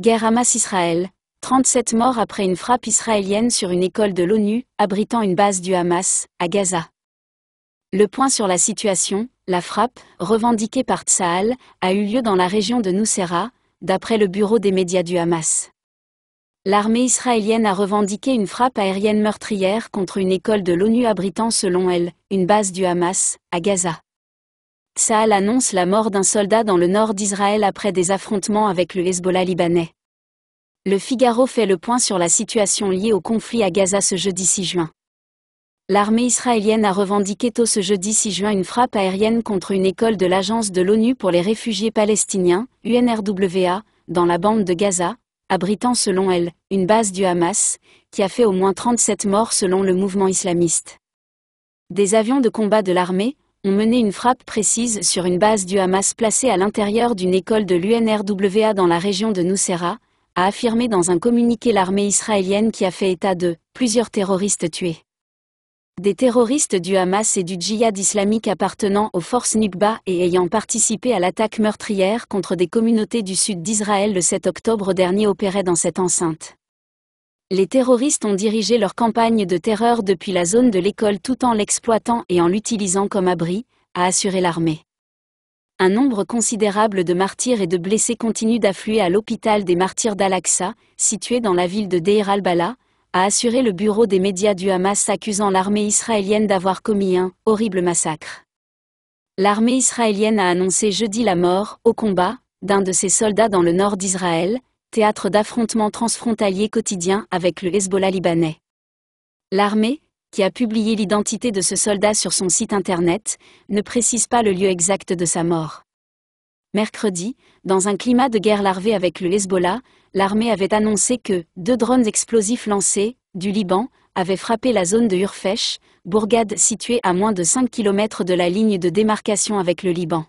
Guerre Hamas-Israël, 37 morts après une frappe israélienne sur une école de l'ONU, abritant une base du Hamas, à Gaza. Le point sur la situation, la frappe, revendiquée par Tsaal, a eu lieu dans la région de Nusera, d'après le bureau des médias du Hamas. L'armée israélienne a revendiqué une frappe aérienne meurtrière contre une école de l'ONU abritant selon elle, une base du Hamas, à Gaza. Saal annonce la mort d'un soldat dans le nord d'Israël après des affrontements avec le Hezbollah libanais. Le Figaro fait le point sur la situation liée au conflit à Gaza ce jeudi 6 juin. L'armée israélienne a revendiqué tôt ce jeudi 6 juin une frappe aérienne contre une école de l'Agence de l'ONU pour les réfugiés palestiniens, UNRWA, dans la bande de Gaza, abritant selon elle, une base du Hamas, qui a fait au moins 37 morts selon le mouvement islamiste. Des avions de combat de l'armée, ont mené une frappe précise sur une base du Hamas placée à l'intérieur d'une école de l'UNRWA dans la région de Nusera, a affirmé dans un communiqué l'armée israélienne qui a fait état de plusieurs terroristes tués. Des terroristes du Hamas et du djihad islamique appartenant aux forces Nukba et ayant participé à l'attaque meurtrière contre des communautés du sud d'Israël le 7 octobre dernier opéraient dans cette enceinte les terroristes ont dirigé leur campagne de terreur depuis la zone de l'école tout en l'exploitant et en l'utilisant comme abri, a assuré l'armée. Un nombre considérable de martyrs et de blessés continue d'affluer à l'hôpital des martyrs d'Al-Aqsa, situé dans la ville de Deir al-Bala, a assuré le bureau des médias du Hamas accusant l'armée israélienne d'avoir commis un horrible massacre. L'armée israélienne a annoncé jeudi la mort, au combat, d'un de ses soldats dans le nord d'Israël, théâtre d'affrontements transfrontaliers quotidiens avec le Hezbollah libanais. L'armée, qui a publié l'identité de ce soldat sur son site internet, ne précise pas le lieu exact de sa mort. Mercredi, dans un climat de guerre larvée avec le Hezbollah, l'armée avait annoncé que deux drones explosifs lancés, du Liban, avaient frappé la zone de Urfesh, bourgade située à moins de 5 km de la ligne de démarcation avec le Liban.